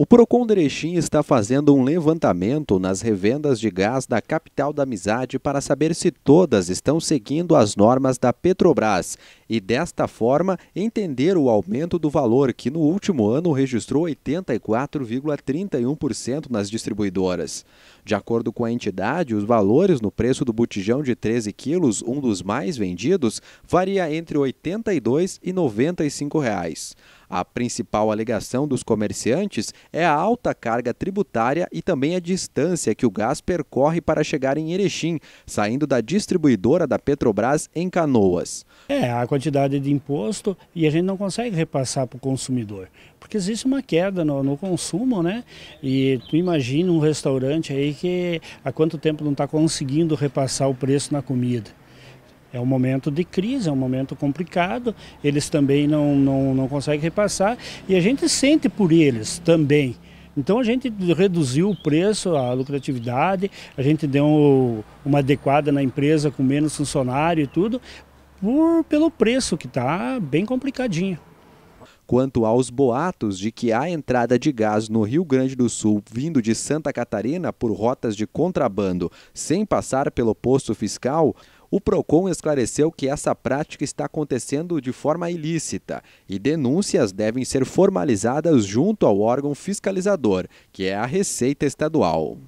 O Procon Erechim está fazendo um levantamento nas revendas de gás da capital da amizade para saber se todas estão seguindo as normas da Petrobras e, desta forma, entender o aumento do valor que no último ano registrou 84,31% nas distribuidoras. De acordo com a entidade, os valores no preço do botijão de 13 quilos, um dos mais vendidos, varia entre R$ 82 e R$ 95. Reais. A principal alegação dos comerciantes é a alta carga tributária e também a distância que o gás percorre para chegar em Erechim, saindo da distribuidora da Petrobras em Canoas. É, a quantidade de imposto e a gente não consegue repassar para o consumidor, porque existe uma queda no, no consumo, né? E tu imagina um restaurante aí que há quanto tempo não está conseguindo repassar o preço na comida. É um momento de crise, é um momento complicado, eles também não, não, não conseguem repassar e a gente sente por eles também. Então a gente reduziu o preço, a lucratividade, a gente deu uma adequada na empresa com menos funcionário e tudo, por, pelo preço que está bem complicadinho. Quanto aos boatos de que há entrada de gás no Rio Grande do Sul vindo de Santa Catarina por rotas de contrabando sem passar pelo posto fiscal, o PROCON esclareceu que essa prática está acontecendo de forma ilícita e denúncias devem ser formalizadas junto ao órgão fiscalizador, que é a Receita Estadual.